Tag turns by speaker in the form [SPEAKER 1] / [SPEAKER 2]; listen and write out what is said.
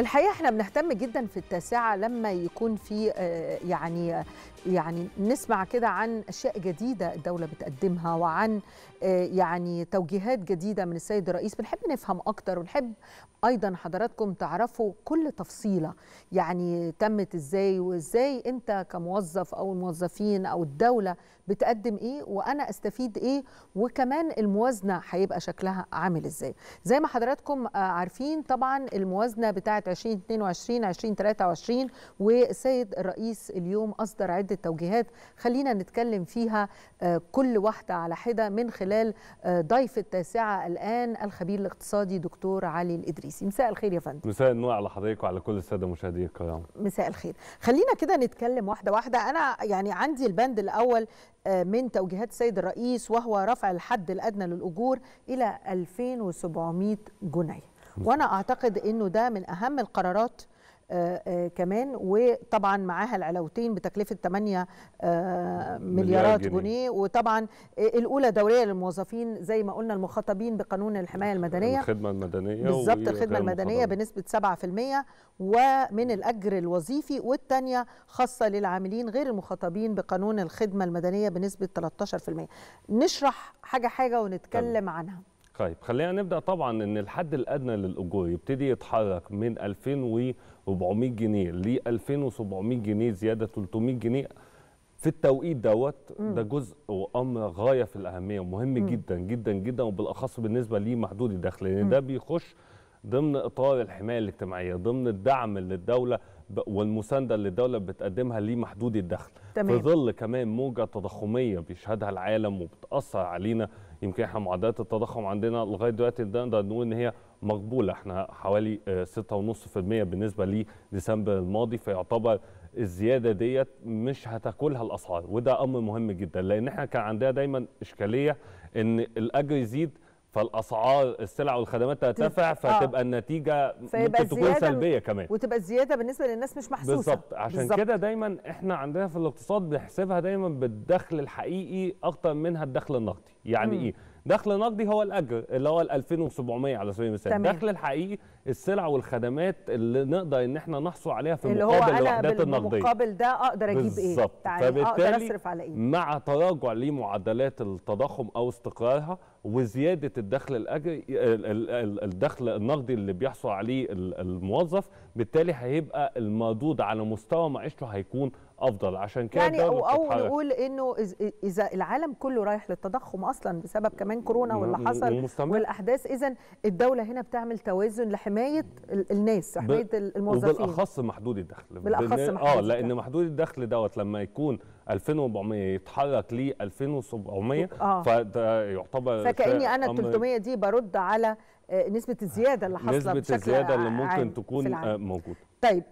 [SPEAKER 1] الحقيقه احنا بنهتم جدا في التاسعه لما يكون في آه، يعني يعني نسمع كده عن اشياء جديده الدوله بتقدمها وعن آه، يعني توجيهات جديده من السيد الرئيس بنحب نفهم اكتر ونحب ايضا حضراتكم تعرفوا كل تفصيله يعني تمت ازاي وازاي انت كموظف او الموظفين او الدوله بتقدم ايه وانا استفيد ايه وكمان الموازنه هيبقى شكلها عامل ازاي زي ما حضراتكم آه، عارفين طبعا الموازنه بتاعه 2022 2023 والسيد الرئيس اليوم أصدر عدة توجيهات خلينا نتكلم فيها آه، كل واحدة على حدة من خلال آه، ضيف التاسعة الآن الخبير الاقتصادي دكتور علي الإدريسي مساء الخير يا فندم
[SPEAKER 2] مساء النور على حضرتك وعلى كل السادة مشاهدي الكرام
[SPEAKER 1] مساء الخير خلينا كده نتكلم واحدة واحدة أنا يعني عندي البند الأول آه، من توجيهات السيد الرئيس وهو رفع الحد الأدنى للأجور إلى 2700 جنيه وانا اعتقد انه ده من اهم القرارات آآ آه، آآ آه، كمان وطبعا معاها العلاوتين بتكلفه 8 آه، مليارات جنيه. جنيه وطبعا الاولى دوريه للموظفين زي ما قلنا المخاطبين بقانون الحمايه المدنيه الخدمه المدنيه بالظبط الخدمه المدنيه بنسبه 7% ومن الاجر الوظيفي والثانيه خاصه للعاملين غير المخاطبين بقانون الخدمه المدنيه بنسبه 13% نشرح حاجه حاجه ونتكلم طبعا. عنها
[SPEAKER 2] طيب خلينا نبدا طبعا ان الحد الادنى للاجور يبتدي يتحرك من 2400 جنيه ل 2700 جنيه زياده 300 جنيه في التوقيت دوت ده جزء وامر غايه في الاهميه ومهم جدا جدا جدا وبالاخص بالنسبه محدود الدخل لان ده بيخش ضمن اطار الحمايه الاجتماعيه ضمن الدعم اللي الدوله والمسانده اللي الدوله بتقدمها ليه محدود الدخل تمام. في ظل كمان موجه تضخميه بيشهدها العالم وبتاثر علينا يمكن احنا معدلات التضخم عندنا لغايه دلوقتي نقدر نقول ان هي مقبوله احنا حوالي 6.5% آه، بالنسبه لديسمبر الماضي فيعتبر الزياده ديت مش هتاكلها الاسعار وده امر مهم جدا لان احنا كان عندنا دايما اشكاليه ان الاجر يزيد فالاسعار السلع والخدمات ترتفع آه. فتبقى النتيجه ممكن تكون سلبيه كمان
[SPEAKER 1] وتبقى الزياده بالنسبه للناس مش محسوسه بالظبط عشان كده
[SPEAKER 2] دايما احنا عندنا في الاقتصاد بنحسبها دايما بالدخل الحقيقي اكتر منها الدخل النقدي يعني مم. ايه دخل نقدي هو الاجر اللي هو ال 2700 على سبيل المثال الدخل الحقيقي السلع والخدمات اللي نقدر ان احنا نحصل عليها في اللي مقابل هو الوحدات النقديه المقابل
[SPEAKER 1] ده اقدر اجيب بالزبط. ايه فبالتالي اقدر اصرف على ايه
[SPEAKER 2] مع تراجع لمعدلات التضخم او استقرارها وزياده الدخل الاجري الدخل النقدي اللي بيحصل عليه الموظف بالتالي هيبقى المردود على مستوى معيشته هيكون افضل عشان كده يعني او, أو نقول
[SPEAKER 1] انه اذا العالم كله رايح للتضخم اصلا بسبب كمان كورونا واللي حصل مستمر. والاحداث اذا الدوله هنا بتعمل توازن لحمايه الناس حمايه الموظفين وبالاخص
[SPEAKER 2] محدود الدخل بالاخص محدود اه لان محدود الدخل دوت لما يكون 2400 يتحرك ل 2700 آه. فده يعتبر فكاني انا 300
[SPEAKER 1] دي برد على آه، نسبه الزياده اللي حصلت نسبه الزياده اللي ممكن تكون آه، موجوده طيب